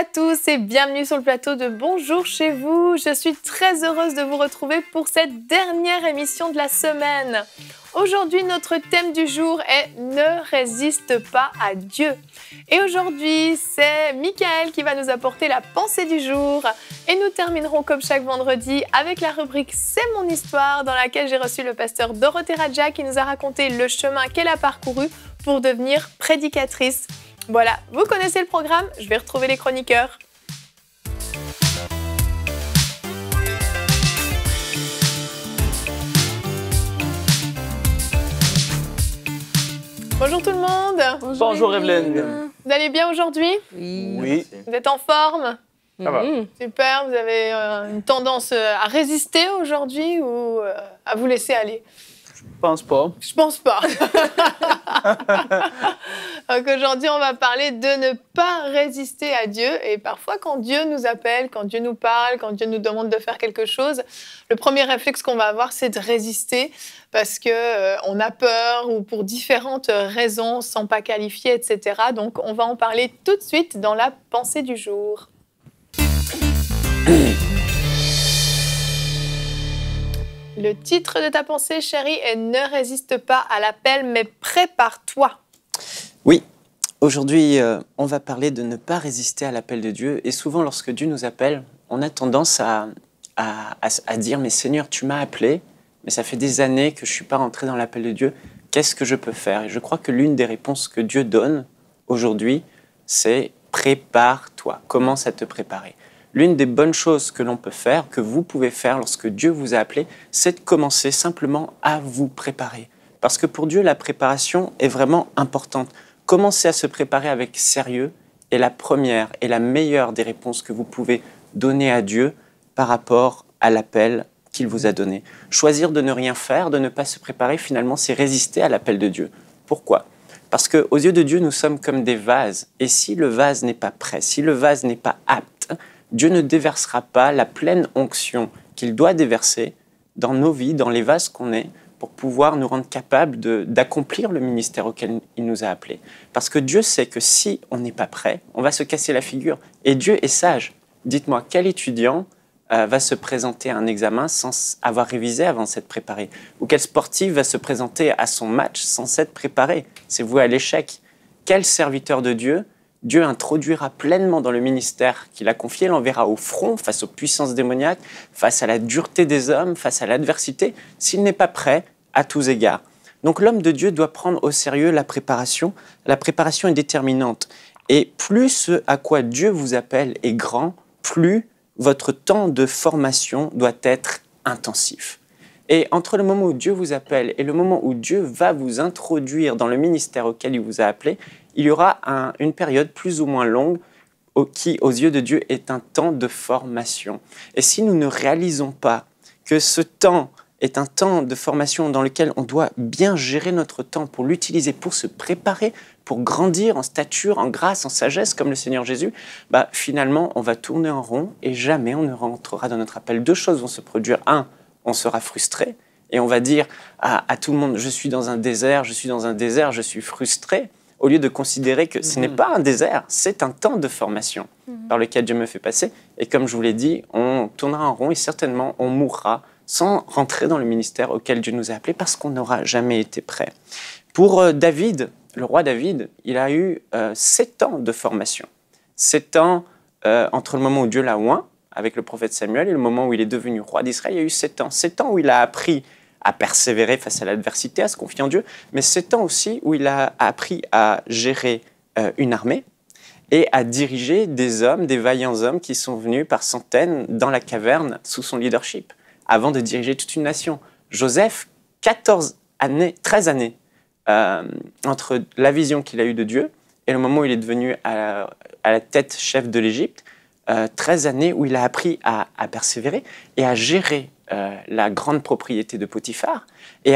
à tous et bienvenue sur le plateau de Bonjour chez vous. Je suis très heureuse de vous retrouver pour cette dernière émission de la semaine. Aujourd'hui, notre thème du jour est Ne résiste pas à Dieu. Et aujourd'hui, c'est Michael qui va nous apporter la pensée du jour. Et nous terminerons comme chaque vendredi avec la rubrique C'est mon histoire dans laquelle j'ai reçu le pasteur Dorothée Raja qui nous a raconté le chemin qu'elle a parcouru pour devenir prédicatrice. Voilà, vous connaissez le programme, je vais retrouver les chroniqueurs. Bonjour tout le monde. Bonjour, Evelyne. Vous allez bien aujourd'hui Oui. Vous êtes en forme Ça va. Mm-hmm. Super, vous avez euh, une tendance euh, à résister aujourd'hui ou euh, à vous laisser aller je pense pas. Je pense pas. Donc aujourd'hui, on va parler de ne pas résister à Dieu. Et parfois, quand Dieu nous appelle, quand Dieu nous parle, quand Dieu nous demande de faire quelque chose, le premier réflexe qu'on va avoir, c'est de résister parce que euh, on a peur ou pour différentes raisons, sans pas qualifier, etc. Donc on va en parler tout de suite dans la pensée du jour. Le titre de ta pensée, chérie, est Ne résiste pas à l'appel, mais prépare-toi. Oui, aujourd'hui, euh, on va parler de ne pas résister à l'appel de Dieu. Et souvent, lorsque Dieu nous appelle, on a tendance à, à, à dire Mais Seigneur, tu m'as appelé, mais ça fait des années que je ne suis pas rentré dans l'appel de Dieu. Qu'est-ce que je peux faire Et je crois que l'une des réponses que Dieu donne aujourd'hui, c'est Prépare-toi. Commence à te préparer. L'une des bonnes choses que l'on peut faire, que vous pouvez faire lorsque Dieu vous a appelé, c'est de commencer simplement à vous préparer. Parce que pour Dieu, la préparation est vraiment importante. Commencer à se préparer avec sérieux est la première et la meilleure des réponses que vous pouvez donner à Dieu par rapport à l'appel qu'il vous a donné. Choisir de ne rien faire, de ne pas se préparer, finalement, c'est résister à l'appel de Dieu. Pourquoi Parce qu'aux yeux de Dieu, nous sommes comme des vases. Et si le vase n'est pas prêt, si le vase n'est pas apte, Dieu ne déversera pas la pleine onction qu'il doit déverser dans nos vies, dans les vases qu'on est, pour pouvoir nous rendre capables d'accomplir le ministère auquel il nous a appelés. Parce que Dieu sait que si on n'est pas prêt, on va se casser la figure. Et Dieu est sage. Dites-moi, quel étudiant euh, va se présenter à un examen sans avoir révisé avant s'être préparé Ou quel sportif va se présenter à son match sans s'être préparé C'est voué à l'échec. Quel serviteur de Dieu Dieu introduira pleinement dans le ministère qu'il a confié, l'enverra au front face aux puissances démoniaques, face à la dureté des hommes, face à l'adversité, s'il n'est pas prêt à tous égards. Donc l'homme de Dieu doit prendre au sérieux la préparation. La préparation est déterminante. Et plus ce à quoi Dieu vous appelle est grand, plus votre temps de formation doit être intensif. Et entre le moment où Dieu vous appelle et le moment où Dieu va vous introduire dans le ministère auquel il vous a appelé, il y aura une période plus ou moins longue qui, aux yeux de Dieu, est un temps de formation. Et si nous ne réalisons pas que ce temps est un temps de formation dans lequel on doit bien gérer notre temps pour l'utiliser, pour se préparer, pour grandir en stature, en grâce, en sagesse comme le Seigneur Jésus, bah, finalement on va tourner en rond et jamais on ne rentrera dans notre appel. Deux choses vont se produire. Un, on sera frustré et on va dire à tout le monde, je suis dans un désert, je suis dans un désert, je suis frustré au lieu de considérer que ce n'est mhm. pas un désert, c'est un temps de formation mhm. par lequel Dieu me fait passer. Et comme je vous l'ai dit, on tournera en rond et certainement on mourra sans rentrer dans le ministère auquel Dieu nous a appelés parce qu'on n'aura jamais été prêt. Pour euh, David, le roi David, il a eu euh, sept ans de formation. Sept ans euh, entre le moment où Dieu l'a oint avec le prophète Samuel et le moment où il est devenu roi d'Israël, il y a eu sept ans. Sept ans où il a appris à persévérer face à l'adversité, à se confier en Dieu, mais c'est temps aussi où il a appris à gérer euh, une armée et à diriger des hommes, des vaillants hommes qui sont venus par centaines dans la caverne sous son leadership, avant de diriger toute une nation. Joseph, 14 années, 13 années, euh, entre la vision qu'il a eue de Dieu et le moment où il est devenu à la, tête chef de l'Égypte, 13 euh, années où il a appris à, à persévérer et à gérer euh, la grande propriété de Potiphar et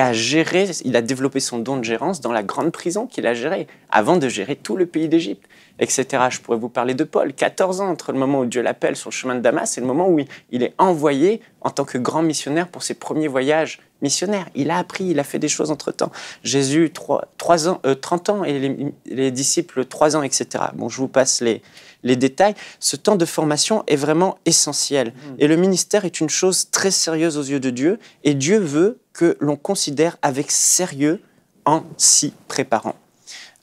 il a développé son don de gérance dans la grande prison qu'il a gérée avant de gérer tout le pays d'Égypte etc. Je pourrais vous parler de Paul, 14 ans entre le moment où Dieu l'appelle sur le chemin de Damas et le moment où il est envoyé en tant que grand missionnaire pour ses premiers voyages missionnaires. Il a appris, il a fait des choses entre-temps. Jésus, 3, ans, 30 euh, ans et les, disciples, 3 ans, etc. Bon, je vous passe les, détails. Ce temps de formation est vraiment essentiel. Mmh. Et le ministère est une chose très sérieuse aux yeux de Dieu et Dieu veut que l'on considère avec sérieux en s'y préparant.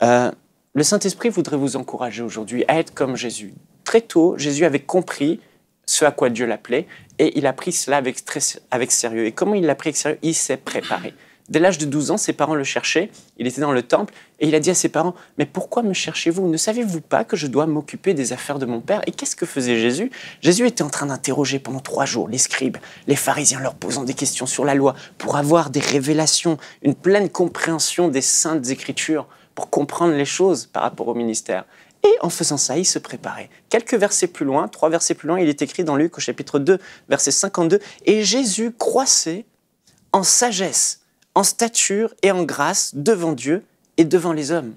Euh, le Saint-Esprit voudrait vous encourager aujourd'hui à être comme Jésus. Très tôt, Jésus avait compris ce à quoi Dieu l'appelait et il a pris cela avec, sérieux. Et comment il l'a pris avec sérieux Il s'est préparé. Dès l'âge de 12 ans, ses parents le cherchaient, il était dans le temple, et il a dit à ses parents, mais pourquoi me cherchez-vous Ne savez-vous pas que je dois m'occuper des affaires de mon père Et qu'est-ce que faisait Jésus Jésus était en train d'interroger pendant trois jours les scribes, les pharisiens, leur posant des questions sur la loi, pour avoir des révélations, une pleine compréhension des saintes écritures pour comprendre les choses par rapport au ministère. Et en faisant ça, il se préparait. Quelques versets plus loin, trois versets plus loin, il est écrit dans Luc au chapitre 2, verset 52, Et Jésus croissait en sagesse, en stature et en grâce devant Dieu et devant les hommes.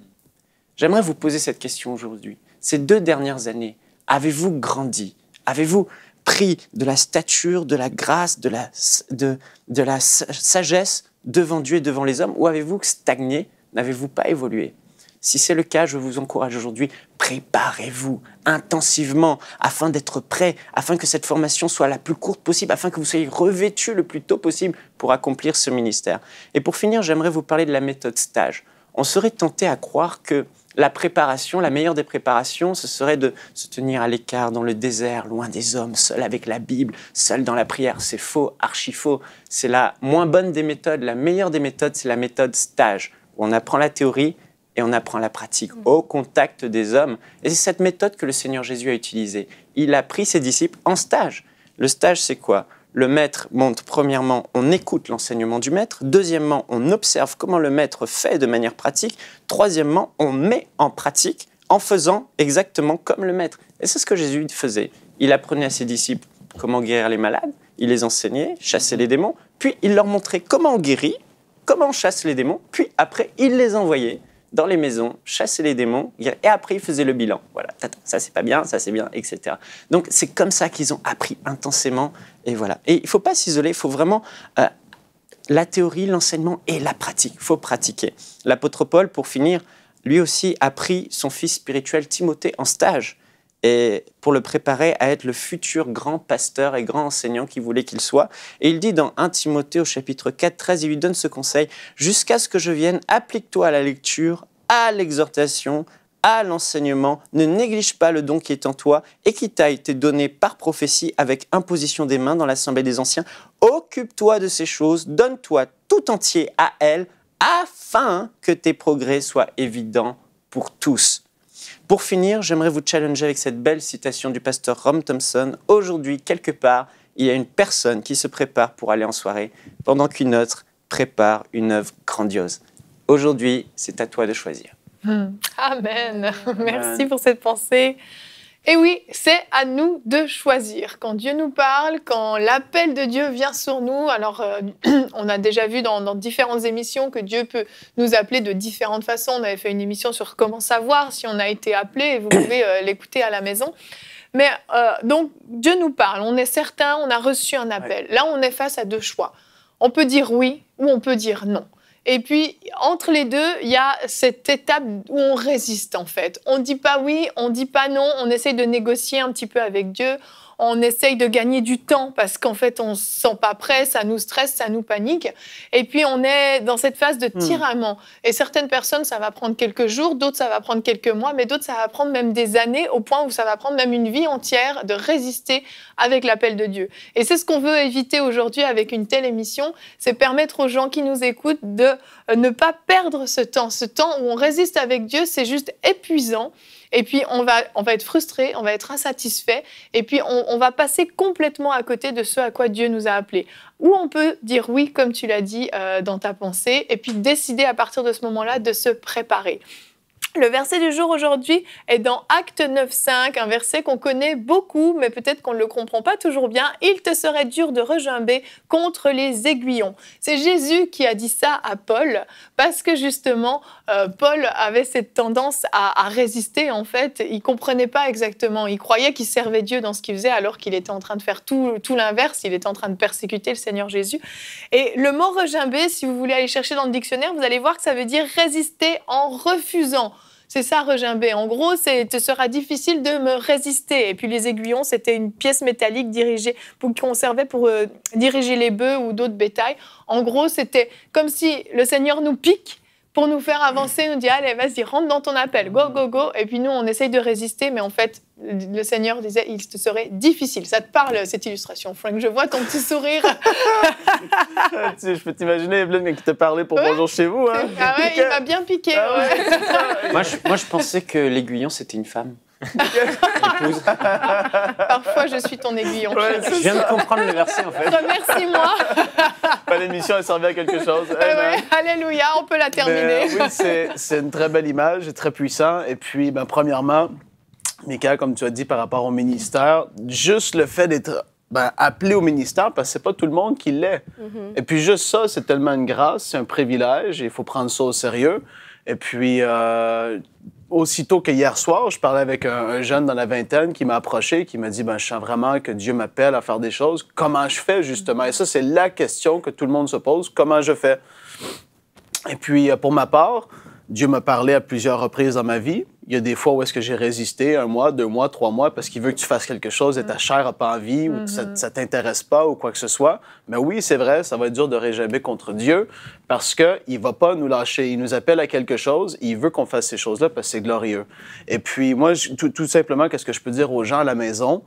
J'aimerais vous poser cette question aujourd'hui. Ces deux dernières années, avez-vous grandi Avez-vous pris de la stature, de la grâce, de la, de la sagesse devant Dieu et devant les hommes Ou avez-vous stagné N'avez-vous pas évolué Si c'est le cas, je vous encourage aujourd'hui, préparez-vous intensivement afin d'être prêt, afin que cette formation soit la plus courte possible, afin que vous soyez revêtu le plus tôt possible pour accomplir ce ministère. Et pour finir, j'aimerais vous parler de la méthode stage. On serait tenté à croire que la préparation, la meilleure des préparations, ce serait de se tenir à l'écart dans le désert, loin des hommes, seul avec la Bible, seul dans la prière. C'est faux, archi faux. C'est la moins bonne des méthodes. La meilleure des méthodes, c'est la méthode stage on apprend la théorie et on apprend la pratique au contact des hommes. Et c'est cette méthode que le Seigneur Jésus a utilisée. Il a pris ses disciples en stage. Le stage, c'est quoi Le maître monte, premièrement, on écoute l'enseignement du maître. Deuxièmement, on observe comment le maître fait de manière pratique. Troisièmement, on met en pratique en faisant exactement comme le maître. Et c'est ce que Jésus faisait. Il apprenait à ses disciples comment guérir les malades, il les enseignait, chassait les démons, puis il leur montrait comment on guérit, comment chasse les démons, puis après, il les envoyait dans les maisons, chasser les démons, et après il faisait le bilan. Voilà, ça c'est pas bien, ça c'est bien, etc. Donc c'est comme ça qu'ils ont appris intensément, et voilà. Et il faut pas s'isoler, il faut vraiment euh, la théorie, l'enseignement et la pratique. Il faut pratiquer. L'apôtre Paul, pour finir, lui aussi a pris son fils spirituel Timothée en stage et pour le préparer à être le futur grand pasteur et grand enseignant qu'il voulait qu'il soit. Et il dit dans 1 Timothée au chapitre 4, 13, il lui donne ce conseil, jusqu'à ce que je vienne, applique-toi à la lecture, à l'exhortation, à l'enseignement, ne néglige pas le don qui est en toi et qui t'a été donné par prophétie avec imposition des mains dans l'assemblée des anciens. Occupe-toi de ces choses, donne-toi tout entier à elles, afin que tes progrès soient évidents pour tous. Pour finir, j'aimerais vous challenger avec cette belle citation du pasteur Rom Thompson. Aujourd'hui, quelque part, il y a une personne qui se prépare pour aller en soirée, pendant qu'une autre prépare une œuvre grandiose. Aujourd'hui, c'est à toi de choisir. Amen. Merci pour cette pensée. Et oui, c'est à nous de choisir. Quand Dieu nous parle, quand l'appel de Dieu vient sur nous, alors euh, on a déjà vu dans, différentes émissions que Dieu peut nous appeler de différentes façons. On avait fait une émission sur comment savoir si on a été appelé et vous pouvez euh, l'écouter à la maison. Mais euh, donc Dieu nous parle, on est certain, on a reçu un appel. Là, on est face à deux choix. On peut dire oui ou on peut dire non. Et puis, entre les deux, il y a cette étape où on résiste, en fait. On ne dit pas oui, on ne dit pas non, on essaye de négocier un petit peu avec Dieu, on essaye de gagner du temps parce qu'en fait, on ne se sent pas prêt, ça nous stresse, ça nous panique. Et puis, on est dans cette phase de hmm. tiraillement. Et certaines personnes, ça va prendre quelques jours, d'autres, ça va prendre quelques mois, mais d'autres, ça va prendre même des années, au point où ça va prendre même une vie entière de résister avec l'appel de Dieu. Et c'est ce qu'on veut éviter aujourd'hui avec une telle émission, c'est permettre aux gens qui nous écoutent de euh, ne pas perdre ce temps. Ce temps où on résiste avec Dieu, c'est juste épuisant. Et puis, on va, être frustré, on va être insatisfait, et puis on, va passer complètement à côté de ce à quoi Dieu nous a appelés. Ou on peut dire oui, comme tu l'as dit euh, dans ta pensée, et puis décider à partir de ce moment-là de se préparer. Le verset du jour aujourd'hui est dans Acte 9.5, un verset qu'on connaît beaucoup, mais peut-être qu'on ne le comprend pas toujours bien. Il te serait dur de regimber contre les aiguillons. C'est Jésus qui a dit ça à Paul, parce que justement, euh, Paul avait cette tendance à, résister, en fait. Il comprenait pas exactement. Il croyait qu'il servait Dieu dans ce qu'il faisait, alors qu'il était en train de faire tout, tout l'inverse. Il était en train de persécuter le Seigneur Jésus. Et le mot regimber, si vous voulez aller chercher dans le dictionnaire, vous allez voir que ça veut dire résister en refusant c'est ça, regimbé. En gros, ce sera difficile de me résister. Et puis les aiguillons, c'était une pièce métallique dirigée pour qu'on servait pour euh, diriger les bœufs ou d'autres bétails. En gros, c'était comme si le Seigneur nous pique pour nous faire avancer, nous dit allez, vas-y, rentre dans ton appel, go, go, go. Et puis nous, on essaye de résister, mais en fait, le Seigneur disait, il te serait difficile. Ça te parle, cette illustration, Frank Je vois ton petit sourire. je peux t'imaginer, Evelyne, qui te parlait pour bonjour chez vous. Hein. Ah ouais, il m'a bien piqué. Ah moi, je pensais que l'aiguillon, c'était une femme. Parfois, je suis ton aiguillon. je viens de comprendre le verset, en fait. Remercie-moi. Pas l'émission, elle servait à quelque chose. Eh ben. Alléluia, on peut la euh, terminer. oui, c'est une très belle image, très puissant. Et puis, ben, premièrement, Mika, comme tu as dit par rapport au ministère, juste le fait d'être ben, appelé au ministère parce que c'est pas tout le monde qui l'est. Mhm. Et puis juste ça, c'est tellement une grâce, c'est un privilège, il faut prendre ça au sérieux. Et puis, euh, aussitôt que hier soir, je parlais avec un, jeune dans la vingtaine qui m'a approché, qui m'a dit ben, Je sens vraiment que Dieu m'appelle à faire des choses. Comment je fais, justement Et ça, c'est la question que tout le monde se pose Comment je fais Et puis, euh, pour ma part, Dieu m'a parlé à plusieurs reprises dans ma vie. Il y a des fois où est-ce que j'ai résisté, un mois, deux mois, trois mois, parce qu'il veut que tu fasses quelque chose et ta mm. chair n'a pas envie ou ça, ne mm-hmm. t'intéresse pas ou quoi que ce soit. Mais oui, c'est vrai, ça va être dur de réjouir contre Dieu parce qu'il ne va pas nous lâcher. Il nous appelle à quelque chose, il veut qu'on fasse ces choses-là parce que c'est glorieux. Et puis moi, tout, simplement, qu'est-ce que je peux dire aux gens à la maison?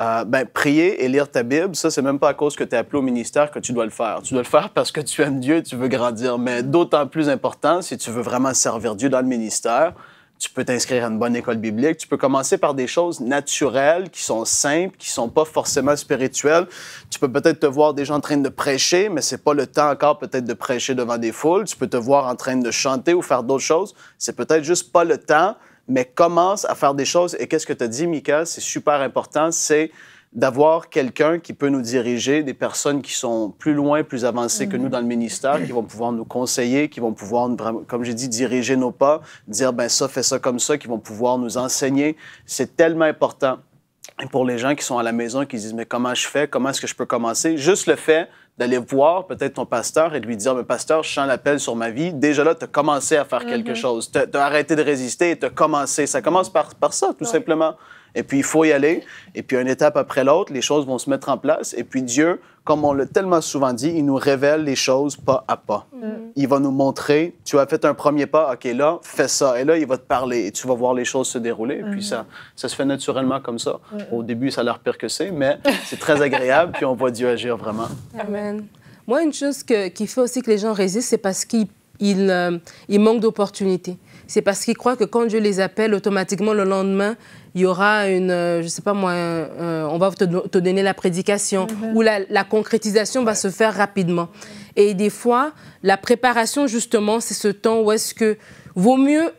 Euh, ben, prier et lire ta Bible, ça, c'est même pas à cause que tu es appelé au ministère que tu dois le faire. Tu dois le faire parce que tu aimes Dieu, tu veux grandir. Mais d'autant plus important, si tu veux vraiment servir Dieu dans le ministère, tu peux t'inscrire à une bonne école biblique. Tu peux commencer par des choses naturelles, qui sont simples, qui sont pas forcément spirituelles. Tu peux peut-être te voir déjà en train de prêcher, mais c'est pas le temps encore peut-être de prêcher devant des foules. Tu peux te voir en train de chanter ou faire d'autres choses. C'est peut-être juste pas le temps mais commence à faire des choses. Et qu'est-ce que tu as dit, Mika? C'est super important, c'est d'avoir quelqu'un qui peut nous diriger, des personnes qui sont plus loin, plus avancées que nous dans le ministère, qui vont pouvoir nous conseiller, qui vont pouvoir, comme j'ai dit, diriger nos pas, dire, ben ça, fais ça comme ça, qui vont pouvoir nous enseigner. C'est tellement important. Et pour les gens qui sont à la maison, qui disent, mais comment je fais, comment est-ce que je peux commencer, juste le fait d'aller voir peut-être ton pasteur et de lui dire, mais pasteur, je sens l'appel sur ma vie. Déjà là, tu as commencé à faire quelque mhm. chose. Tu as, arrêté de résister et tu as commencé. Ça commence par, par ça, tout simplement. Et puis, il faut y aller. Et puis, une étape après l'autre, les choses vont se mettre en place. Et puis, Dieu, comme on l'a tellement souvent dit, il nous révèle les choses pas à pas. Mm. Il va nous montrer, tu as fait un premier pas, OK, là, fais ça. Et là, il va te parler et tu vas voir les choses se dérouler. Et puis, mm. ça, ça se fait naturellement comme ça. Mm. Au début, ça a l'air pire que c'est, mais c'est très agréable. puis, on voit Dieu agir vraiment. Amen. Moi, une chose qui fait aussi que les gens résistent, c'est parce qu'ils euh, manquent d'opportunités c'est parce qu'ils croient que quand Dieu les appelle, automatiquement le lendemain, il y aura une, Je euh, je sais pas moi, euh, on va te, donner la prédication, mhm. ou la, concrétisation va se faire rapidement. Et des fois, la préparation, justement, c'est ce temps où est-ce que vaut mieux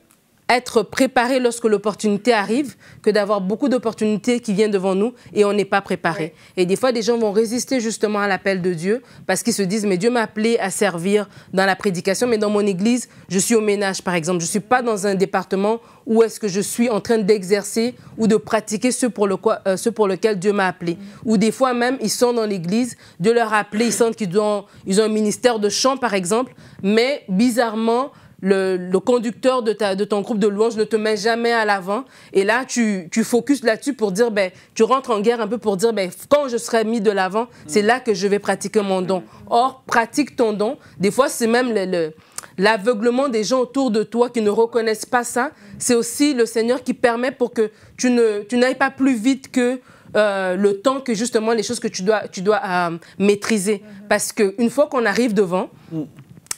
être préparé lorsque l'opportunité arrive que d'avoir beaucoup d'opportunités qui viennent devant nous et on n'est pas préparé. Et des fois, des gens vont résister justement à l'appel de Dieu parce qu'ils se disent, mais Dieu m'a appelé à servir dans la prédication, mais dans mon église, je suis au ménage, par exemple. Je ne suis pas dans un département où est-ce que je suis en train d'exercer ou de pratiquer ce pour, le euh, ce pour lequel Dieu m'a appelé. Mm. Ou des fois même, ils sont dans l'église, de leur a appelé, ils sentent qu'ils ont un ministère de chant, par exemple, mais bizarrement, le, conducteur de, ton groupe de louanges ne te met jamais à l'avant. Et là, tu, focuses là-dessus pour dire, ben, tu rentres en guerre un peu pour dire, ben, quand je serai mis de l'avant, c'est là que je vais pratiquer mon don. Or, pratique ton don. Des fois, c'est même le, l'aveuglement des gens autour de toi qui ne reconnaissent pas ça, c'est aussi le Seigneur qui permet pour que tu ne n'ailles pas plus vite que euh, le temps que justement les choses que tu dois tu dois euh, maîtriser. Parce que une fois qu'on arrive devant, mm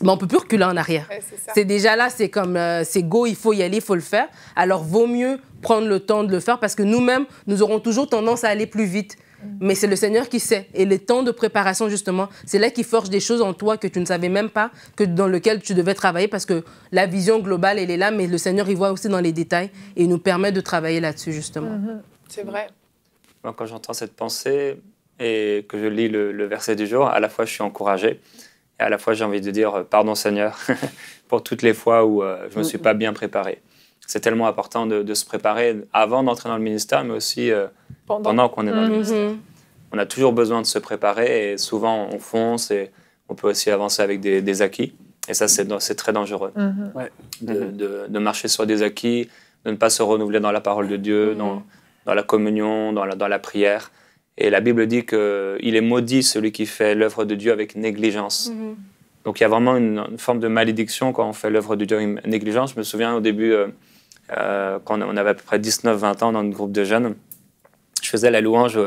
mais on peut plus reculer en arrière. c'est déjà là, c'est comme, euh, c'est go, il faut y aller, il faut le faire. Alors vaut mieux prendre le temps de le faire parce que nous-mêmes, nous aurons toujours tendance à aller plus vite. Mm. Mais c'est le Seigneur qui sait. Et les temps de préparation, justement, c'est là qu'il forge des choses en toi que tu ne savais même pas, que dans lequel tu devais travailler, parce que la vision globale, elle est là, mais le Seigneur y voit aussi dans les détails et il nous permet de travailler là-dessus, justement. Mm-hmm. C'est vrai. quand j'entends cette pensée et que je lis le, le, verset du jour, à la fois je suis encouragé, et à la fois, j'ai envie de dire euh, pardon Seigneur pour toutes les fois où euh, je ne me mm, suis mm. pas bien préparé. C'est tellement important de, se préparer avant d'entrer dans le ministère, mais aussi euh, pendant, qu'on est dans le mm-hmm. ministère. On a toujours besoin de se préparer et souvent on fonce et on peut aussi avancer avec des, acquis. Et ça, c'est très dangereux. Mm-hmm. Mm-hmm. de, marcher sur des acquis, de ne pas se renouveler dans la parole de Dieu, dans, la communion, dans la prière. Et la Bible dit qu'il est maudit celui qui fait l'œuvre de Dieu avec négligence. Mhm. Donc il y a vraiment une, forme de malédiction quand on fait l'œuvre de Dieu avec négligence. Je me souviens au début, euh, euh, quand on avait à peu près 19-20 ans dans une groupe de jeunes, je faisais la louange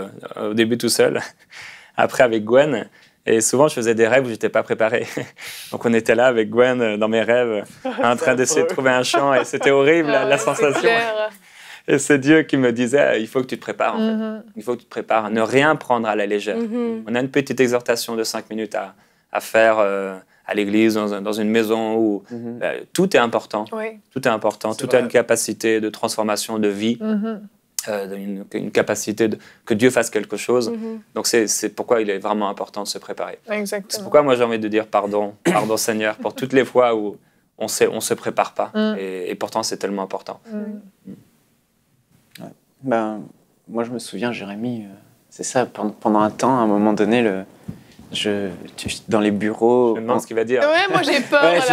au, début tout seul, après avec Gwen. Et souvent, je faisais des rêves où n'étais pas préparé. Donc, on était là avec Gwen euh, dans mes rêves, en train d'essayer de trouver un chant, et c'était horrible ah la, sensation. Et c'est Dieu qui me disait, il faut que tu te prépares, en fait. Mm-hmm. il faut que tu te prépares, ne rien prendre à la légère. Mm-hmm. On a une petite exhortation de cinq minutes à, à faire euh, à l'église, dans, une maison où mm-hmm. bah, tout est important. Tout est important, tout a une capacité de transformation de vie. Euh, une, capacité de, que Dieu fasse quelque chose. Donc c'est pourquoi il est vraiment important de se préparer. C'est pourquoi moi j'ai envie de dire pardon, pardon Seigneur, pour toutes les fois où on ne on se prépare pas. Mm. Et, et, pourtant c'est tellement important. Mm. Mm. Ben, moi, je me souviens, Jérémy, euh, c'est ça, pendant un temps, à un moment donné, le, je, dans les bureaux. Je me demande ce qu'il va dire. Ouais, moi j'ai peur.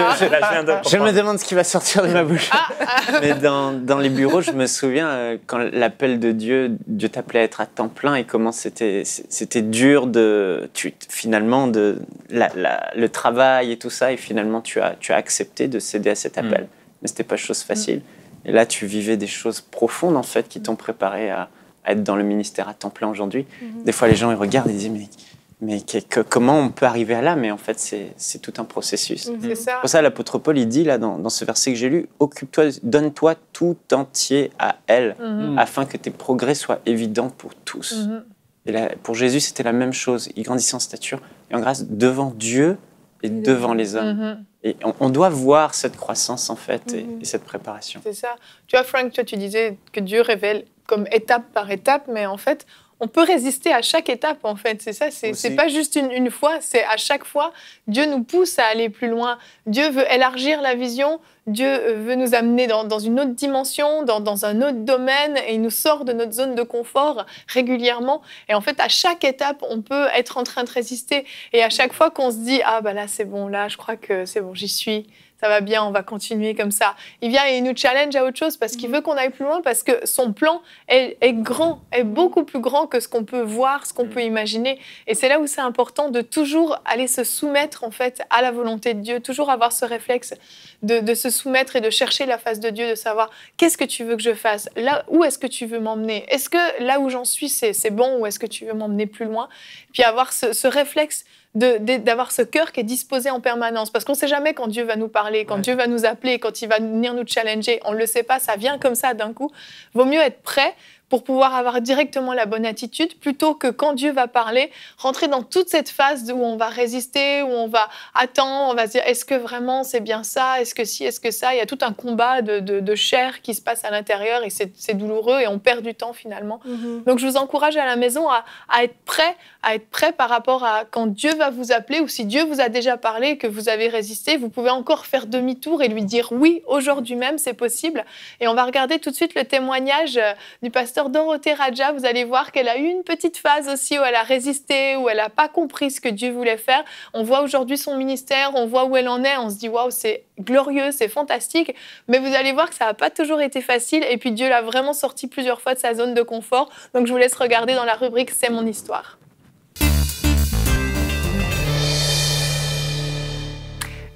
Je, me demande ce qui va sortir de ma bouche. Ah, ah. Mais dans, dans, les bureaux, je me souviens euh, quand l'appel de Dieu, Dieu t'appelait à être à temps plein et comment c'était dur de. finalement, de, la, le travail et tout ça, et finalement tu as, tu as accepté de céder à cet appel. Mm. Mais Mais n'était pas chose facile. Mm. Et là, tu vivais des choses profondes, en fait, qui t'ont préparé à, être dans le ministère à temps plein aujourd'hui. Mhm. Des fois, les gens, ils regardent et disent, mais, comment on peut arriver à là Mais en fait, c'est tout un processus. Mhm. C'est ça. Pour ça, l'apôtre Paul, il dit, là, dans, ce verset que j'ai lu, occupe-toi, donne-toi tout entier à elle, mhm. afin que tes progrès soient évidents pour tous. Et là, pour Jésus, c'était la même chose. Il grandissait en stature et en grâce devant Dieu et devant les hommes. Mhm. Et on, doit voir cette croissance en fait et, mhm. cette préparation. C'est ça. Tu vois, Frank, tu, tu disais que Dieu révèle comme étape par étape, mais en fait, on peut résister à chaque étape, en fait. C'est ça, c'est pas juste une, fois, c'est à chaque fois, Dieu nous pousse à aller plus loin. Dieu veut élargir la vision, Dieu euh, veut nous amener dans, une autre dimension, dans, un autre domaine, et il nous sort de notre zone de confort régulièrement. Et en fait, à chaque étape, on peut être en train de résister. Et à chaque fois qu'on se dit, ah bah là, c'est bon, là, je crois que c'est bon, j'y suis ça va bien, on va continuer comme ça. Il vient et il nous challenge à autre chose parce qu'il mhm. veut qu'on aille plus loin, parce que son plan est, grand, est beaucoup plus grand que ce qu'on peut voir, ce qu'on mhm. peut imaginer. Et c'est là où c'est important de toujours aller se soumettre en fait à la volonté de Dieu, toujours avoir ce réflexe de, se soumettre et de chercher la face de Dieu, de savoir qu'est-ce que tu veux que je fasse, là où est-ce que tu veux m'emmener, est-ce que là où j'en suis c'est bon ou est-ce que tu veux m'emmener plus loin, puis avoir ce réflexe d'avoir ce cœur qui est disposé en permanence. Parce qu'on ne sait jamais quand Dieu va nous parler, quand Dieu va nous appeler, quand il va venir nous challenger. On ne le sait pas, ça vient comme ça d'un coup. Vaut mieux être prêt pour pouvoir avoir directement la bonne attitude, plutôt que quand Dieu va parler, rentrer dans toute cette phase où on va résister, où on va attendre, on va se dire est-ce que vraiment c'est bien ça, est-ce que si, est-ce que ça. Il y a tout un combat de, de, chair qui se passe à l'intérieur et c'est douloureux et on perd du temps finalement. Mm-hmm. Donc je vous encourage à la maison à, à, être prêt, à être prêt par rapport à quand Dieu va vous appeler ou si Dieu vous a déjà parlé et que vous avez résisté, vous pouvez encore faire demi-tour et lui dire oui, aujourd'hui même c'est possible. Et on va regarder tout de suite le témoignage euh, du pasteur Dorothée Raja, vous allez voir qu'elle a eu une petite phase aussi où elle a résisté, où elle n'a pas compris ce que Dieu voulait faire. On voit aujourd'hui son ministère, on voit où elle en est, on se dit waouh, c'est glorieux, c'est fantastique. Mais vous allez voir que ça n'a pas toujours été facile et puis Dieu l'a vraiment sorti plusieurs fois de sa zone de confort. Donc je vous laisse regarder dans la rubrique C'est mon histoire.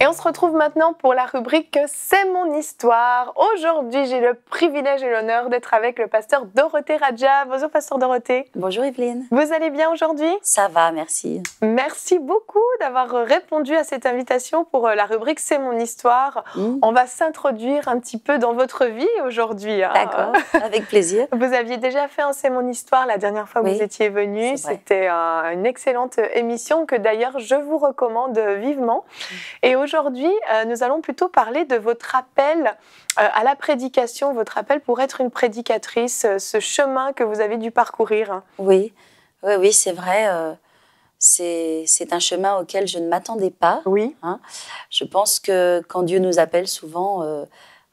Et on se retrouve maintenant pour la rubrique C'est mon histoire. Aujourd'hui, j'ai le privilège et l'honneur d'être avec le pasteur Dorothée Radja. Bonjour, pasteur Dorothée. Bonjour, Evelyne. Vous allez bien aujourd'hui Ça va, merci. Merci beaucoup d'avoir répondu à cette invitation pour euh, la rubrique C'est mon histoire. Mm. On va s'introduire un petit peu dans votre vie aujourd'hui. Hein. D'accord, avec plaisir. Vous aviez déjà fait un C'est mon histoire la dernière fois que vous étiez venu. C'était euh, une excellente euh, émission que d'ailleurs je vous recommande vivement. Mm. Et aujourd'hui, aujourd'hui, euh, nous allons plutôt parler de votre appel euh, à la prédication, votre appel pour être une prédicatrice, euh, ce chemin que vous avez dû parcourir. Oui, oui, oui c'est vrai. c'est un chemin auquel je ne m'attendais pas. Oui. Hein. Je pense que quand Dieu nous appelle, souvent,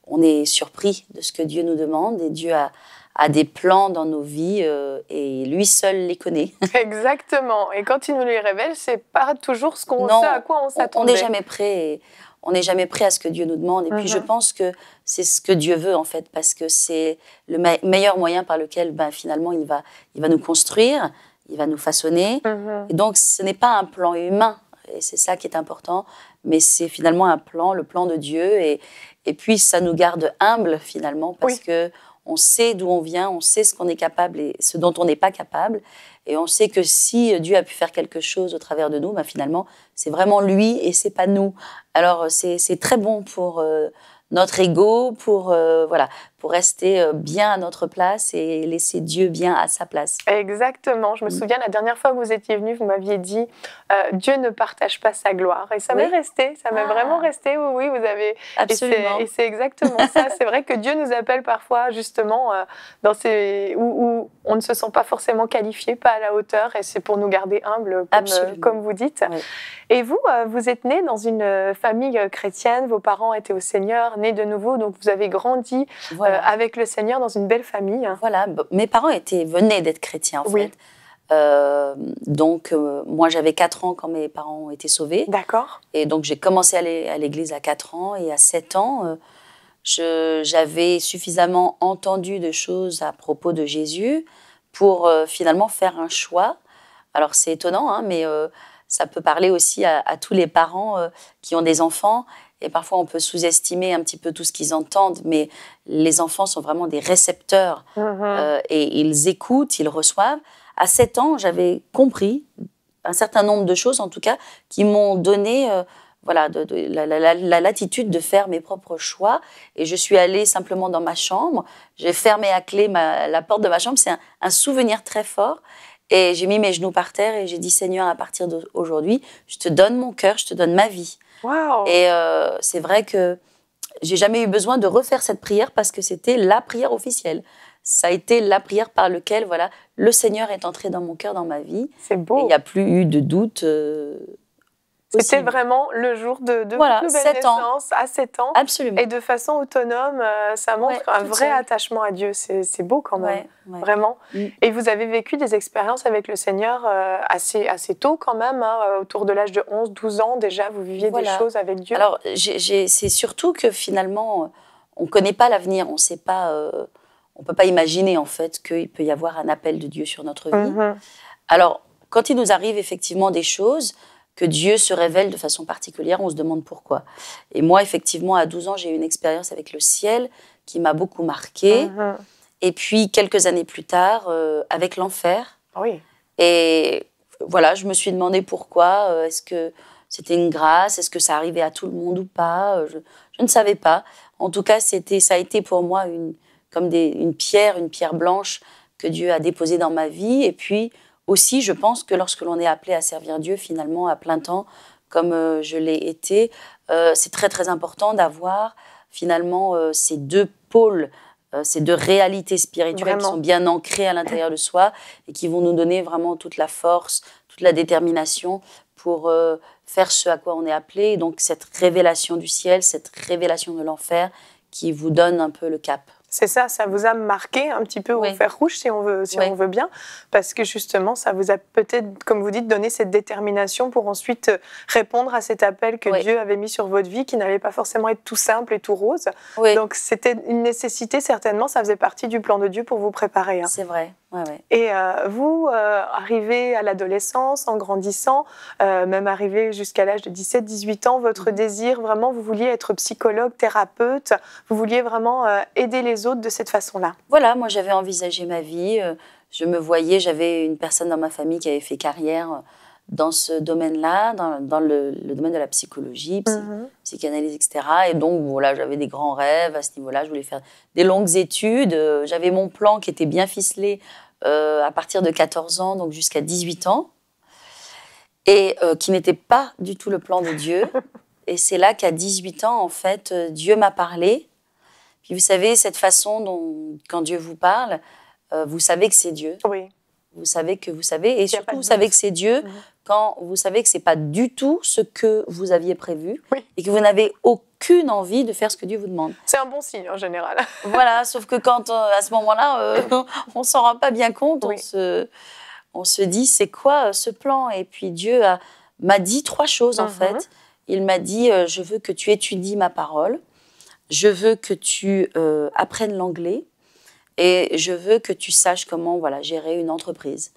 on est surpris de ce que Dieu nous demande et Dieu a, a des plans dans nos vies euh, et lui seul les connaît. Exactement. Et quand il nous les révèle, c'est pas toujours ce qu'on sait à quoi on s'attendait. On n'est jamais prêt. On n'est jamais prêt à ce que Dieu nous demande. Et puis je mhm. pense que c'est ce que Dieu veut en fait, parce que c'est le meilleur moyen par lequel, ben, finalement, il va, il va nous construire, il va nous façonner. Mhm. Et donc ce n'est pas un plan humain. Et c'est ça qui est important, mais c'est finalement un plan, le plan de Dieu. Et, et puis ça nous garde humbles finalement, parce que on sait d'où on vient, on sait ce qu'on est capable et ce dont on n'est pas capable. Et on sait que si Dieu a pu faire quelque chose au travers de nous, bah finalement, c'est vraiment lui et c'est pas nous. Alors, euh, c'est très bon pour euh, notre ego, pour euh, voilà, pour rester euh, bien à notre place et laisser Dieu bien à sa place. Exactement. Je me souviens, la dernière fois que vous étiez venu, vous m'aviez dit euh, Dieu ne partage pas sa gloire. Et ça m'est resté, ça m'est ah. vraiment resté. Oui, oui, vous avez. Absolument. Et c'est exactement ça. C'est vrai que Dieu nous appelle parfois, justement, euh, dans ces, où, on ne se sent pas forcément qualifié, pas à la hauteur. Et c'est pour nous garder humbles, comme, vous dites. Et vous, vous êtes né dans une famille chrétienne. Vos parents étaient au Seigneur, nés de nouveau. Donc vous avez grandi. Voilà euh, avec le Seigneur dans une belle famille. Hein. Voilà, mes parents étaient, venaient d'être chrétiens en fait. Euh, donc, euh, moi, j'avais 4 ans quand mes parents ont été sauvés. D'accord. Et donc, j'ai commencé à aller à l'église à 4 ans. Et à 7 ans, j'avais suffisamment entendu de choses à propos de Jésus pour finalement faire un choix. Alors, c'est étonnant, hein, mais ça peut parler aussi à, à tous les parents qui ont des enfants et parfois, on peut sous-estimer un petit peu tout ce qu'ils entendent, mais les enfants sont vraiment des récepteurs mm-hmm. euh, et ils écoutent, ils reçoivent. À 7 ans, j'avais compris un certain nombre de choses, en tout cas, qui m'ont donné euh, voilà, la, latitude de faire mes propres choix. Et je suis allée simplement dans ma chambre. J'ai fermé à clé la porte de ma chambre. C'est un, souvenir très fort. Et j'ai mis mes genoux par terre et j'ai dit Seigneur, à partir d'aujourd'hui, je te donne mon cœur, je te donne ma vie. Et euh, c'est vrai que j'ai jamais eu besoin de refaire cette prière parce que c'était la prière officielle. Ça a été la prière par laquelle voilà le Seigneur est entré dans mon cœur, dans ma vie. C'est beau. Il n'y a plus eu de doute. Euh, c'était vraiment le jour de, de nouvelle naissance à 7 ans. Absolument. Et de façon autonome, euh, ça montre un vrai attachement à Dieu. C'est beau quand même, vraiment. Mm. Et vous avez vécu des expériences avec le Seigneur euh, assez, assez tôt quand même, hein, euh, autour de l'âge de 11-12 ans déjà, vous viviez des choses avec Dieu. Alors c'est surtout que finalement, on ne connaît pas l'avenir, on sait pas, on peut pas imaginer en fait qu'il peut y avoir un appel de Dieu sur notre vie. Mm-hmm. Alors quand il nous arrive effectivement des choses, que Dieu se révèle de façon particulière, on se demande pourquoi. Et moi, effectivement, à 12 ans, j'ai eu une expérience avec le ciel qui m'a beaucoup marquée. Mhm. Et puis, quelques années plus tard, euh, avec l'enfer. Oui. Et voilà, je me suis demandé pourquoi. Euh, est-ce que c'était une grâce Est-ce que ça arrivait à tout le monde ou pas euh, je, ne savais pas. En tout cas, c'était, ça a été pour moi une, comme une pierre, une pierre blanche que Dieu a déposée dans ma vie. Et puis, aussi, je pense que lorsque l'on est appelé à servir Dieu finalement à plein temps, comme euh, je l'ai été, euh, c'est très très important d'avoir finalement euh, ces deux pôles, ces deux réalités spirituelles qui sont bien ancrées à l'intérieur de soi et qui vont nous donner vraiment toute la force, toute la détermination pour faire ce à quoi on est appelé. donc cette révélation du ciel, cette révélation de l'enfer qui vous donne un peu le cap. C'est ça, ça vous a marqué un petit peu vous au fer rouge, si on veut, si on veut bien, parce que justement, ça vous a peut-être, comme vous dites, donné cette détermination pour ensuite euh, répondre à cet appel que Dieu avait mis sur votre vie, qui n'allait pas forcément être tout simple et tout rose. Donc, c'était une nécessité, certainement, ça faisait partie du plan de Dieu pour vous préparer. Hein. C'est vrai. Et euh, vous, euh, arrivez à l'adolescence, en grandissant, euh, même arrivé jusqu'à l'âge de 17-18 ans, votre mhm. désir, vraiment, vous vouliez être psychologue, thérapeute, vous vouliez vraiment aider les autres de cette façon-là. Voilà, moi j'avais envisagé ma vie, je me voyais, j'avais une personne dans ma famille qui avait fait carrière dans ce domaine-là, dans, le, domaine de la psychologie, mhm. psychanalyse, etc. Et donc, voilà, j'avais des grands rêves à ce niveau-là. Je voulais faire des longues études. Euh, j'avais mon plan qui était bien ficelé euh, à partir de 14 ans, donc jusqu'à 18 ans, et euh, qui n'était pas du tout le plan de Dieu. et c'est là qu'à 18 ans, en fait, Dieu m'a parlé. Puis vous savez, cette façon dont, quand Dieu vous parle, vous savez que c'est Dieu. Oui vous savez que vous savez, et surtout vous savez que c'est Dieu mhm. quand vous savez que c'est pas du tout ce que vous aviez prévu et que vous n'avez aucune envie de faire ce que Dieu vous demande. C'est un bon signe en général. voilà, sauf que quand euh, à ce moment-là, on euh, on s'en rend pas bien compte, on, se, on se dit c'est quoi euh, ce plan Et puis Dieu m'a dit trois choses en mhm. fait. Il m'a dit je veux que tu étudies ma parole, je veux que tu apprennes l'anglais et je veux que tu saches comment voilà, gérer une entreprise.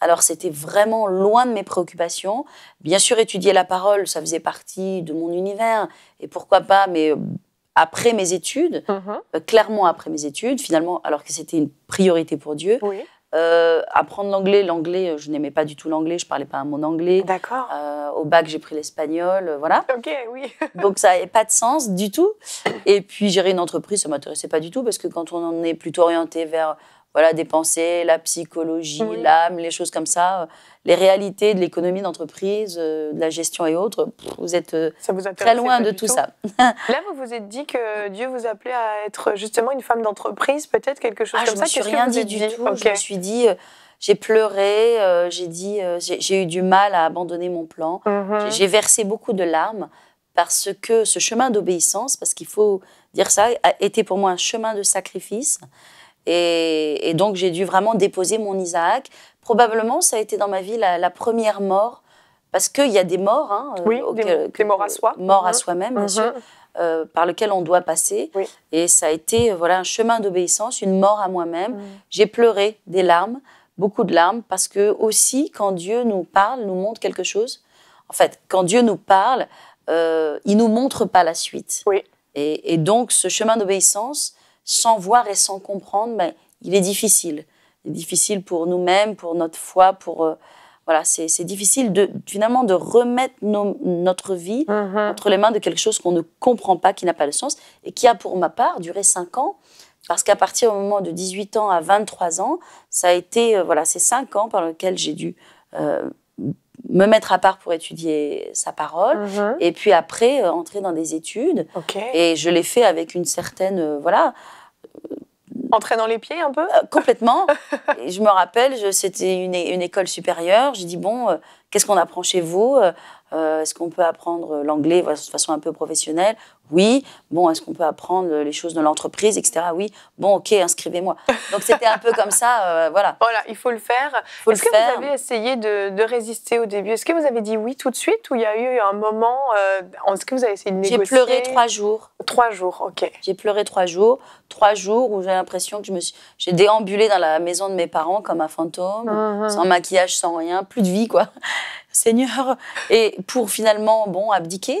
Alors c'était vraiment loin de mes préoccupations. Bien sûr, étudier la parole, ça faisait partie de mon univers. Et pourquoi pas, mais euh, après mes études, mmh euh, clairement après mes études, finalement, alors que c'était une priorité pour Dieu, euh, apprendre l'anglais, l'anglais, euh, je n'aimais pas du tout l'anglais, je parlais pas mon anglais. D'accord. Euh, au bac, j'ai pris l'espagnol, voilà. Ok, oui. Donc ça n'avait pas de sens du tout. Et puis gérer une entreprise, ça m'intéressait pas du tout parce que quand on en est plutôt orienté vers voilà, des pensées, la psychologie, l'âme, les choses comme ça, euh, les réalités de l'économie d'entreprise, euh, de la gestion et autres, vous êtes euh, très loin de tout, ça. Là, vous vous êtes dit que Dieu vous appelait à être justement une femme d'entreprise, peut-être quelque chose ah, comme ça. Je rien dit du tout. Je me suis dit, j'ai pleuré, j'ai dit, j'ai eu du mal à abandonner mon plan. Mm-hmm. J'ai versé beaucoup de larmes parce que ce chemin d'obéissance, parce qu'il faut dire ça, a été pour moi un chemin de sacrifice. Et, donc, j'ai dû vraiment déposer mon Isaac. Probablement, ça a été dans ma vie la, première mort, parce qu'il y a des morts. Hein, oui, euh, morts à soi. Morts à mhm. soi-même, bien mhm. sûr. Euh, par lequel on doit passer. Et ça a été euh, voilà un chemin d'obéissance, une mort à moi-même. Mhm. J'ai pleuré des larmes, beaucoup de larmes, parce que aussi quand Dieu nous parle, nous montre quelque chose. En fait, quand Dieu nous parle, il ne nous montre pas la suite. et donc ce chemin d'obéissance, sans voir et sans comprendre, ben, il est difficile. Il est difficile pour nous-mêmes, pour notre foi, pour... Euh, voilà, c'est difficile de, finalement de remettre notre vie mm-hmm. entre les mains de quelque chose qu'on ne comprend pas, qui n'a pas de sens, et qui a pour ma part duré 5 ans, parce qu'à partir du moment de 18 ans à 23 ans, ça a été, euh, voilà, ces 5 ans par lesquels j'ai dû euh, me mettre à part pour étudier sa parole, mhm. et puis après euh, entrer dans des études. Et je l'ai fait avec une certaine, euh, voilà voilà. Euh, Entraînant les pieds un peu Complètement. je me rappelle, c'était une, une, école supérieure. J'ai dit, bon, qu'est-ce qu'on apprend chez vous euh, est-ce qu'on peut apprendre l'anglais de façon un peu professionnelle Oui. Bon, est-ce qu'on peut apprendre les choses de l'entreprise, etc. Oui. Bon, ok, inscrivez-moi. Donc c'était un peu comme ça, euh, voilà. Voilà, il faut le faire. est-ce que vous avez essayé de, résister au début Est-ce que vous avez dit oui tout de suite ou il y a eu un moment euh, Est-ce que vous avez essayé de négocier J'ai pleuré trois jours. Trois jours, ok. J'ai pleuré trois jours. Trois jours où j'ai l'impression que me suis... j'ai déambulé dans la maison de mes parents comme un fantôme, ah, ah. sans maquillage, sans rien, plus de vie, quoi. Seigneur, et pour finalement bon abdiquer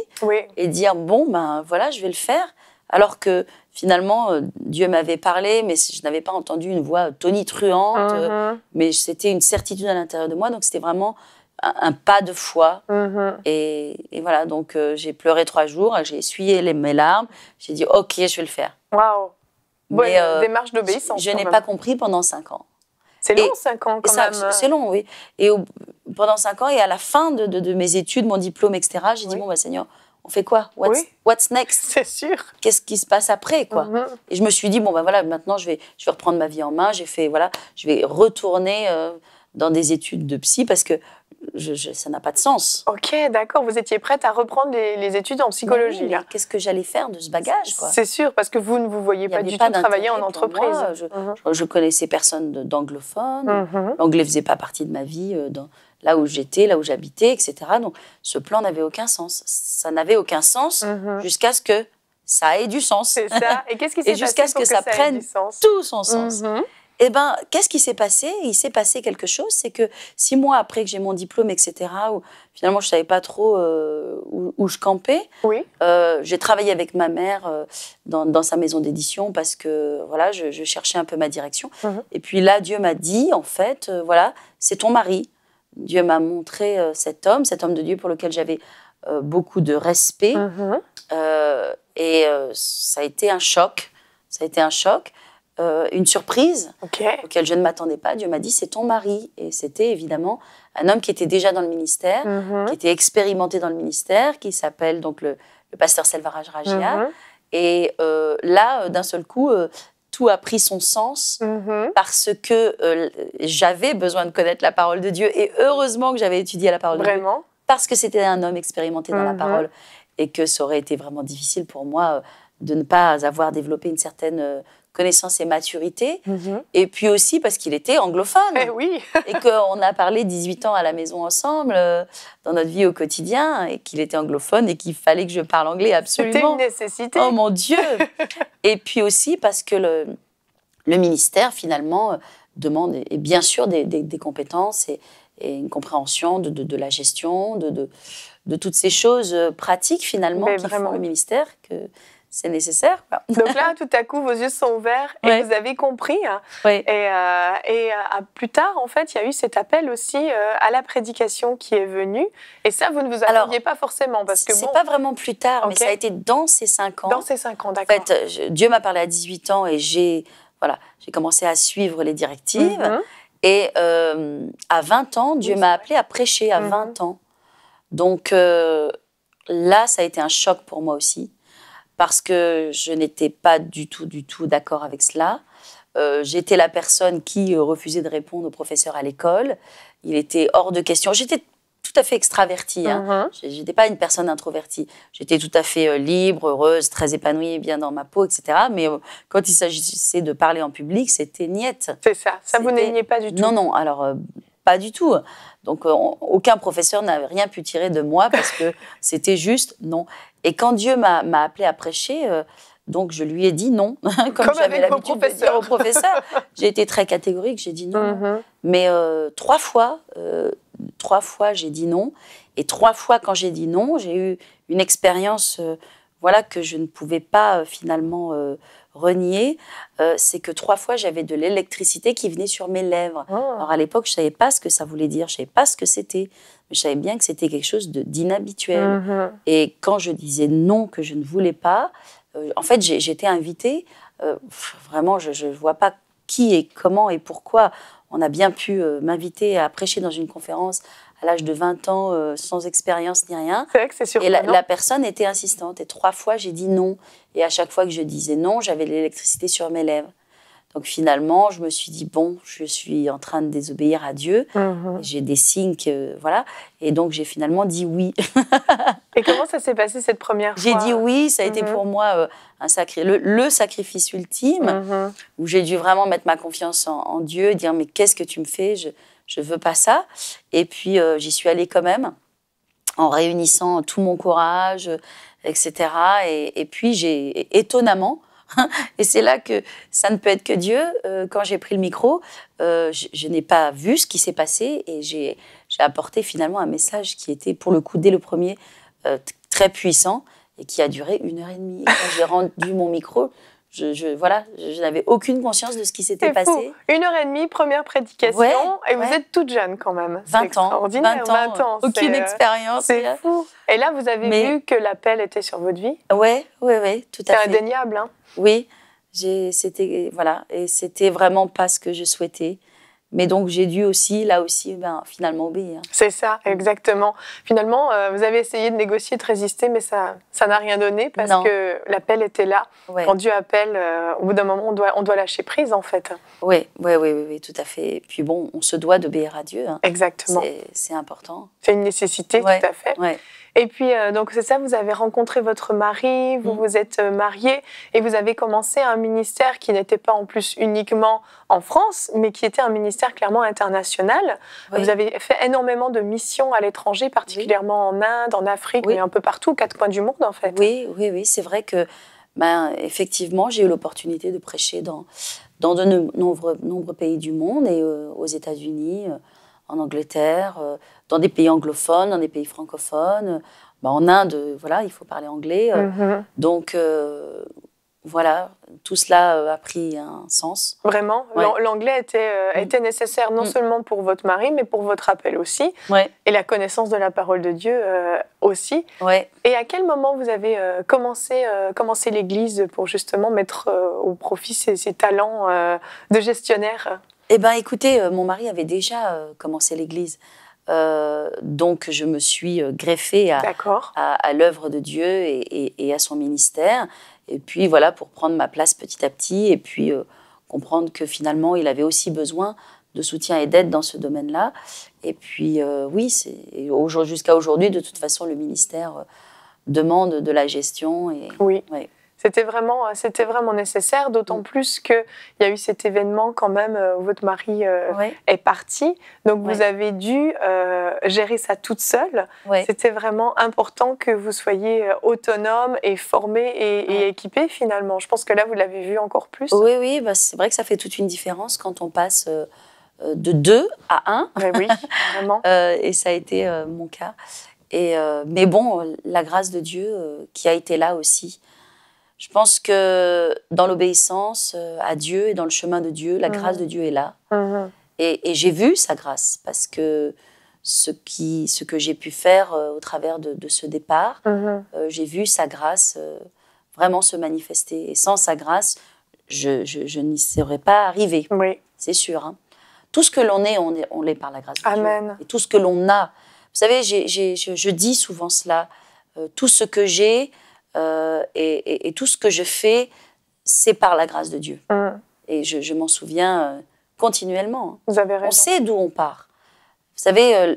et dire bon ben voilà je vais le faire, alors que finalement euh, Dieu m'avait parlé, mais je n'avais pas entendu une voix tonitruante, euh, uh-huh. mais c'était une certitude à l'intérieur de moi, donc c'était vraiment un, pas de foi. Uh-huh. et, voilà donc euh, j'ai pleuré trois jours, j'ai essuyé les, mes larmes, j'ai dit ok je vais le faire. Waouh, des démarche d'obéissance. Je, je n'ai pas compris pendant cinq ans. C'est long, 5 ans quand même. C'est long, oui. Et pendant 5 ans, et à la fin de, mes études, mon diplôme, etc., j'ai dit, bon, bah, Seigneur, on fait quoi what's, what's next C'est sûr. Qu'est-ce qui se passe après, quoi mm-hmm. Et je me suis dit, bon, bah voilà, maintenant, je vais, je vais reprendre ma vie en main. J'ai fait, voilà, je vais retourner euh, dans des études de psy parce que ça n'a pas de sens. Ok, d'accord. Vous étiez prête à reprendre les, études en psychologie. Qu'est-ce que j'allais faire de ce bagage C'est sûr, parce que vous ne vous voyez pas du tout travailler en entreprise. Mhm. je, connaissais personne d'anglophone. Mhm. L'anglais ne faisait pas partie de ma vie, euh, là où j'étais, là où j'habitais, etc. Donc, ce plan n'avait aucun sens. Ça n'avait aucun sens mhm. jusqu'à ce que ça ait du sens. C'est ça. Et qu'est-ce qui s'est passé jusqu'à ce que, ça prenne tout son sens. Eh ben, qu'est-ce qui s'est passé Il s'est passé quelque chose, c'est que six mois après que j'ai mon diplôme, etc., où finalement je savais pas trop euh, où, je campais. Oui. Euh, j'ai travaillé avec ma mère euh, dans, sa maison d'édition parce que voilà, je, cherchais un peu ma direction. Mhm. Et puis là, Dieu m'a dit, en fait, voilà, c'est ton mari. Dieu m'a montré cet homme, cet homme de Dieu pour lequel j'avais beaucoup de respect. Mhm. et ça a été un choc. Ça a été un choc. Euh, une surprise auquel je ne m'attendais pas. Dieu m'a dit, c'est ton mari. Et c'était évidemment un homme qui était déjà dans le ministère, mhm. qui était expérimenté dans le ministère, qui s'appelle donc le, pasteur Selvaraj Rajia. Mhm. Et euh, là, euh, d'un seul coup, tout a pris son sens mhm. parce que j'avais besoin de connaître la parole de Dieu et heureusement que j'avais étudié la parole de Dieu parce que c'était un homme expérimenté dans la parole et que ça aurait été vraiment difficile pour moi de ne pas avoir développé une certaine connaissance et maturité. Mhm. Et puis aussi parce qu'il était anglophone. Eh oui. et qu'on a parlé 18 ans à la maison ensemble, euh, dans notre vie au quotidien, et qu'il était anglophone et qu'il fallait que je parle anglais absolument. nécessité. Oh mon Dieu Et puis aussi parce que le, le ministère, finalement, euh, demande, et bien sûr, des, compétences et, une compréhension de, la gestion, de, de, de, toutes ces choses euh, pratiques, finalement, qui font le ministère. que c'est nécessaire. Donc là, tout à coup, vos yeux sont ouverts et vous avez compris. Hein. Et, euh, et euh, plus tard, en fait, il y a eu cet appel aussi euh, à la prédication qui est venu. Et ça, vous ne vous attendiez pas forcément. parce que pas vraiment plus tard, mais ça a été dans ces cinq ans. Dans ces cinq ans, d'accord. En fait, Dieu m'a parlé à 18 ans et j'ai voilà, commencé à suivre les directives. Mhm. Et à 20 ans, Dieu m'a appelé à prêcher à 20 mhm. ans. Donc là, ça a été un choc pour moi aussi parce que je n'étais pas du tout, du tout d'accord avec cela. Euh, j'étais la personne qui euh, refusait de répondre aux professeurs à l'école. Il était hors de question. J'étais tout à fait extravertie. Hein. Uh-huh. Je n'étais pas une personne introvertie. J'étais tout à fait euh, libre, heureuse, très épanouie, bien dans ma peau, etc. Mais quand il s'agissait de parler en public, c'était niette. C'est ça. Ça vous n'aimiez pas du tout. Non, non. Alors du tout. Donc euh, aucun professeur n'avait rien pu tirer de moi parce que c'était juste non. Et quand Dieu m'a appelé à prêcher, euh, donc je lui ai dit non, comme, j'avais l'habitude de dire au professeur. j'ai été très catégorique, j'ai dit non. Uh-huh. Mais euh, trois fois, trois fois j'ai dit non. Et trois fois quand j'ai dit non, j'ai eu une expérience, voilà que je ne pouvais pas finalement euh, c'est que trois fois j'avais de l'électricité qui venait sur mes lèvres. Ah. Alors à l'époque, je savais pas ce que ça voulait dire, je savais pas ce que c'était, mais je savais bien que c'était quelque chose d'inhabituel. Uh-huh. Et quand je disais non, que je ne voulais pas, euh, en fait, j'étais invitée. Euh, vraiment, je ne vois pas qui et comment et pourquoi. On a bien pu m'inviter à prêcher dans une conférence à l'âge de 20 ans euh, sans expérience ni rien. C'est vrai que c'est Et la, personne était insistante. Et trois fois, j'ai dit non. Et à chaque fois que je disais non, j'avais l'électricité sur mes lèvres. Donc finalement, je me suis dit bon, je suis en train de désobéir à Dieu. Mhm. J'ai des signes que voilà. Et donc j'ai finalement dit oui. et comment ça s'est passé cette première fois J'ai dit oui. Ça a été mhm. pour moi euh, un sacré, le, sacrifice ultime mhm. où j'ai dû vraiment mettre ma confiance en, Dieu, dire mais qu'est-ce que tu me fais je veux pas ça. Et puis euh, j'y suis allée quand même en réunissant tout mon courage, etc. Et, puis j'ai étonnamment, et c'est là que ça ne peut être que Dieu, euh, quand j'ai pris le micro, euh, je, n'ai pas vu ce qui s'est passé et j'ai apporté finalement un message qui était pour le coup dès le premier très puissant et qui a duré une heure et demie. j'ai rendu mon micro, je, voilà, je, n'avais aucune conscience de ce qui s'était passé. Une heure et demie, première prédication, et vous êtes toute jeune quand même. 20 ans, euh, aucune euh, expérience. C'est fou. Et là, vous avez vu que l'appel était sur votre vie. Oui, ouais, oui, tout à fait. C'est indéniable, hein. Oui, c'était voilà, et c'était vraiment pas ce que je souhaitais. Mais donc j'ai dû aussi, là aussi, ben, finalement obéir. C'est ça, exactement. Finalement, euh, vous avez essayé de négocier, de résister, mais ça ça n'a rien donné parce que l'appel était là. Quand Dieu appelle, euh, au bout d'un moment, on doit, on doit lâcher prise en fait. Oui, oui, oui, oui, tout à fait. puis bon, on se doit d'obéir à Dieu. Hein. Exactement. C'est important. C'est une nécessité, tout à fait. Et puis, euh, donc c'est ça, vous avez rencontré votre mari, vous mm. vous êtes euh, marié et vous avez commencé un ministère qui n'était pas en plus uniquement en France, mais qui était un ministère clairement international. Vous avez fait énormément de missions à l'étranger, particulièrement en Inde, en Afrique, et mais un peu partout, quatre coins du monde en fait. Oui, oui, oui, c'est vrai que, ben, effectivement, j'ai eu l'opportunité de prêcher dans, dans de nombreux, pays du monde et euh, aux États-Unis, en Angleterre dans des pays anglophones, dans des pays francophones. Bah, en Inde, voilà, il faut parler anglais. Euh. Mm-hmm. Donc, euh, voilà, tout cela euh, a pris un sens. Vraiment, l'anglais mm. était, nécessaire non mm. seulement pour votre mari, mais pour votre appel aussi, et la connaissance de la parole de Dieu aussi. Et à quel moment vous avez commencé, l'Église pour justement mettre au profit ces, ces talents de gestionnaire Eh bien écoutez, mon mari avait déjà commencé l'Église. Euh, donc, je me suis euh, greffée à, l'œuvre de Dieu et, à son ministère. Et puis, voilà, pour prendre ma place petit à petit et puis euh, comprendre que finalement, il avait aussi besoin de soutien et d'aide dans ce domaine-là. Et puis, oui, jusqu'à aujourd'hui, de toute façon, le ministère demande de la gestion. Et, oui. C'était vraiment, euh, c'était vraiment nécessaire, d'autant mm. plus qu'il y a eu cet événement quand même euh, où votre mari euh, est parti. Donc vous avez dû gérer ça toute seule. C'était vraiment important que vous soyez autonome et formée et, équipée, finalement. Je pense que là, vous l'avez vu encore plus. Oui, oui, bah, c'est vrai que ça fait toute une différence quand on passe de deux à un. Oui, vraiment. et ça a été mon cas. Et, mais bon, la grâce de Dieu qui a été là aussi je pense que dans l'obéissance euh, à Dieu et dans le chemin de Dieu, la mmh. grâce de Dieu est là. Mmh. Et, j'ai vu sa grâce parce que ce, qui, ce que j'ai pu faire euh, au travers de, ce départ, mmh. euh, j'ai vu sa grâce vraiment se manifester. Et sans sa grâce, je, n'y serais pas arrivée. Oui. C'est sûr. Hein. Tout ce que l'on est, on, l'est par la grâce de Dieu. Et tout ce que l'on a. Vous savez, je, dis souvent cela. tout ce que j'ai, euh, et, tout ce que je fais, c'est par la grâce de Dieu. Mm. Et je, m'en souviens euh, continuellement. Hein. Vous avez raison. On sait d'où on part. Vous savez, euh,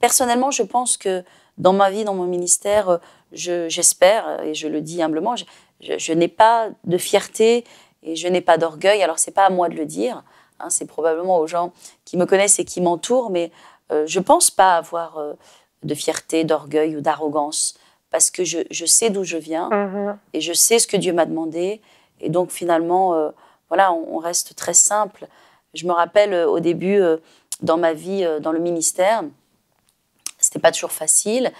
personnellement, je pense que dans ma vie, dans mon ministère, j'espère, et je le dis humblement, je, n'ai pas de fierté et je n'ai pas d'orgueil. Alors, ce n'est pas à moi de le dire. Hein. c'est probablement aux gens qui me connaissent et qui m'entourent, mais je ne pense pas avoir de fierté, d'orgueil ou d'arrogance parce que je, sais d'où je viens mhm. et je sais ce que Dieu m'a demandé. Et donc finalement, euh, voilà, on, reste très simple. Je me rappelle euh, au début, euh, dans ma vie, dans le ministère, c'était pas toujours facile.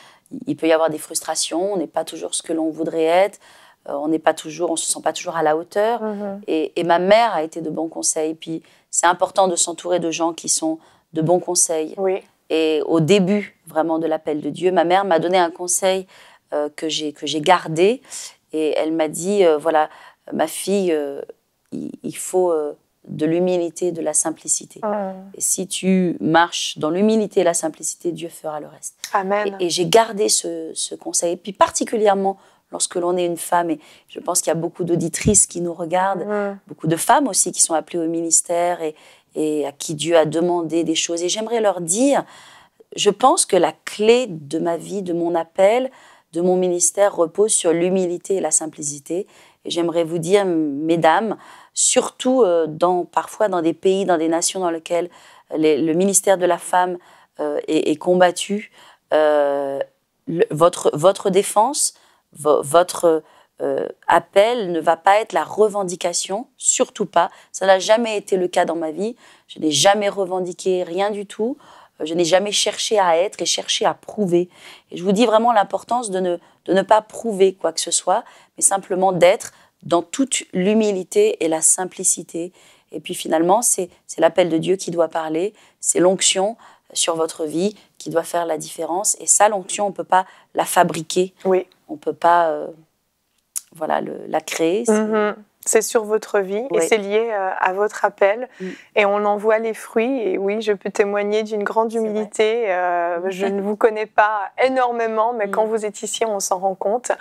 Il peut y avoir des frustrations, on n'est pas toujours ce que l'on voudrait être, on n'est pas toujours, on se sent pas toujours à la hauteur. Mhm. Et, ma mère a été de bons conseils. Puis c'est important de s'entourer de gens qui sont de bons conseils. Et au début, vraiment, de l'appel de Dieu, ma mère m'a donné un conseil euh, que j'ai que j'ai Et elle m'a dit, euh, voilà, ma fille, euh, il, faut de l'humilité, de la simplicité. Ah. Et si tu marches dans l'humilité et la simplicité, Dieu fera le reste. Amen. Et, j'ai gardé ce, conseil. Et puis particulièrement lorsque l'on est une femme, et je pense qu'il y a beaucoup d'auditrices qui nous regardent, beaucoup de femmes aussi qui sont appelées au ministère et, et à qui Dieu a demandé des choses. Et j'aimerais leur dire, je pense que la clé de ma vie, de mon appel, de mon ministère repose sur l'humilité et la simplicité. Et j'aimerais vous dire, mesdames, surtout euh, dans, parfois dans des pays, dans des nations dans lesquelles le ministère de la femme euh, est, combattu, euh, votre, votre défense, votre appel ne va pas être la revendication, surtout pas. Ça n'a jamais été le cas dans ma vie. Je n'ai jamais revendiqué rien du tout. Euh, je n'ai jamais cherché à être et cherché à prouver. Et je vous dis vraiment l'importance de ne, de ne pas prouver quoi que ce soit, mais simplement d'être dans toute l'humilité et la simplicité. Et puis finalement, c'est l'appel de Dieu qui doit parler, c'est l'onction sur votre vie qui doit faire la différence. Et ça, l'onction, on ne peut pas la fabriquer. Oui. On ne peut pas euh, voilà, la créer. C'est sur votre vie et c'est lié euh, à votre appel. Mm. Et on en voit les fruits. Et oui, je peux témoigner d'une grande humilité. Euh, je ne vous connais pas énormément, mais quand mm. vous êtes ici, on s'en rend compte.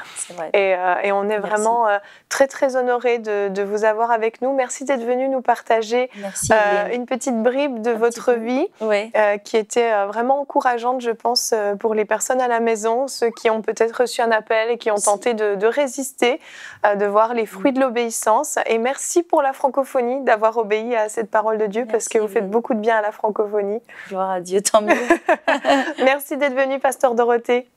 Euh, et, on est vraiment très, très honorés de, vous avoir avec nous. Merci d'être venu nous partager une petite bribe de votre vie qui était vraiment encourageante, je pense, pour les personnes à la maison, ceux qui ont peut-être reçu un appel et qui ont tenté de résister, de voir les mm. fruits de l'obéissance et merci pour la francophonie d'avoir obéi à cette parole de Dieu parce que vous faites beaucoup de bien à la francophonie. à Dieu, tant mieux. merci d'être venu, Pasteur Dorothée.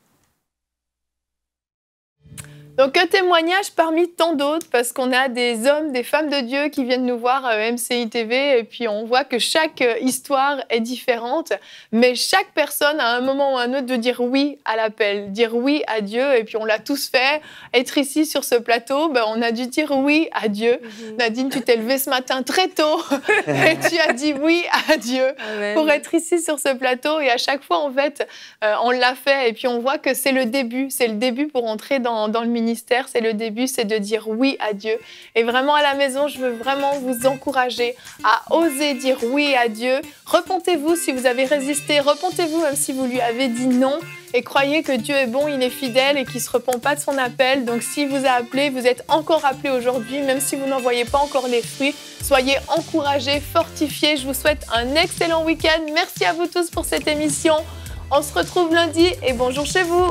Donc un témoignage parmi tant d'autres, parce qu'on a des hommes, des femmes de Dieu qui viennent nous voir à euh, MCI TV, et puis on voit que chaque euh, histoire est différente, mais chaque personne à un moment ou un autre de dire oui à l'appel, dire oui à Dieu, et puis on l'a tous fait. Être ici sur ce plateau, ben, on a dû dire oui à Dieu. Mhm. Nadine, tu t'es levée ce matin très tôt, et tu as dit oui à Dieu pour être ici sur ce plateau, et à chaque fois, en fait, euh, on l'a fait, et puis on voit que c'est le début, c'est le début pour entrer dans, dans le ministère ministère, c'est le début, c'est de dire oui à Dieu. Et vraiment à la maison, je veux vraiment vous encourager à oser dire oui à Dieu. Repentez-vous si vous avez résisté, repentez-vous même si vous lui avez dit non. Et croyez que Dieu est bon, il est fidèle et qu'il ne se repent pas de son appel. Donc s'il vous a appelé, vous êtes encore appelé aujourd'hui, même si vous n'en voyez pas encore les fruits. Soyez encouragés, fortifiés. Je vous souhaite un excellent week-end. Merci à vous tous pour cette émission. On se retrouve lundi et bonjour chez vous.